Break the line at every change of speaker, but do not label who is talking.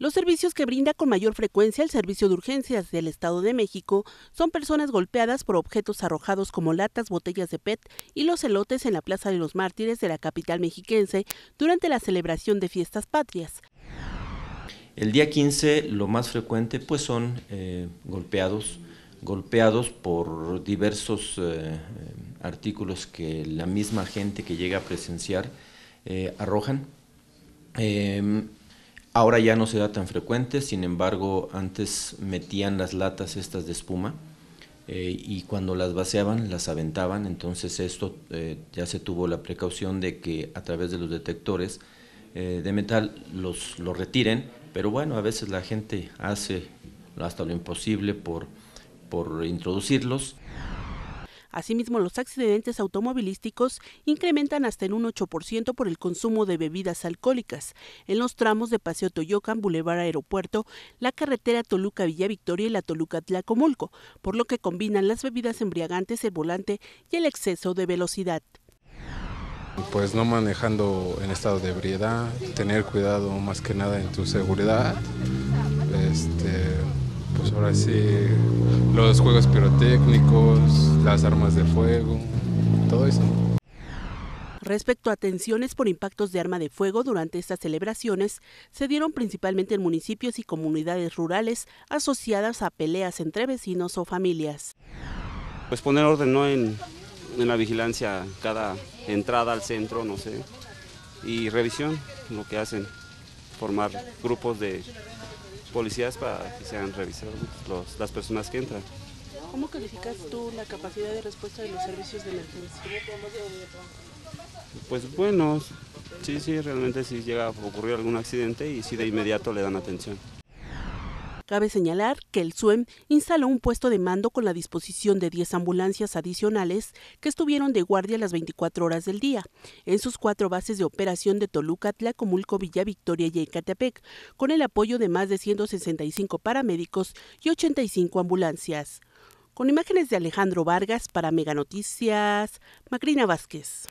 Los servicios que brinda con mayor frecuencia el Servicio de Urgencias del Estado de México son personas golpeadas por objetos arrojados como latas, botellas de PET y los elotes en la Plaza de los Mártires de la capital mexiquense durante la celebración de fiestas patrias.
El día 15 lo más frecuente pues son eh, golpeados, golpeados por diversos eh, eh, artículos que la misma gente que llega a presenciar arrojan. Ahora ya no se da tan frecuente, sin embargo, antes metían las latas estas de espuma eh, y cuando las vaciaban, las aventaban, entonces esto eh, ya se tuvo la precaución de que a través de los detectores eh, de metal los, los retiren, pero bueno, a veces la gente hace hasta lo imposible por, por introducirlos.
Asimismo, los accidentes automovilísticos incrementan hasta en un 8% por el consumo de bebidas alcohólicas. En los tramos de Paseo Toyocan, Boulevard Aeropuerto, la carretera Toluca-Villa Victoria y la Toluca-Tlacomulco, por lo que combinan las bebidas embriagantes, el volante y el exceso de velocidad.
Pues no manejando en estado de ebriedad, tener cuidado más que nada en tu seguridad. Este, pues ahora sí, los juegos pirotécnicos, las armas de fuego, todo eso.
Respecto a tensiones por impactos de arma de fuego durante estas celebraciones, se dieron principalmente en municipios y comunidades rurales asociadas a peleas entre vecinos o familias.
Pues poner orden ¿no? en, en la vigilancia cada entrada al centro, no sé, y revisión, lo que hacen, formar grupos de policías para que sean revisados los, las personas que entran.
¿Cómo calificas tú la capacidad de respuesta de los servicios de emergencia?
Pues buenos, sí, sí, realmente si llega a ocurrir algún accidente y si de inmediato le dan atención.
Cabe señalar que el SUEM instaló un puesto de mando con la disposición de 10 ambulancias adicionales que estuvieron de guardia las 24 horas del día en sus cuatro bases de operación de Toluca, Tlacomulco, Villa Victoria y Ecatepec, con el apoyo de más de 165 paramédicos y 85 ambulancias. Con imágenes de Alejandro Vargas para Meganoticias, Macrina Vázquez.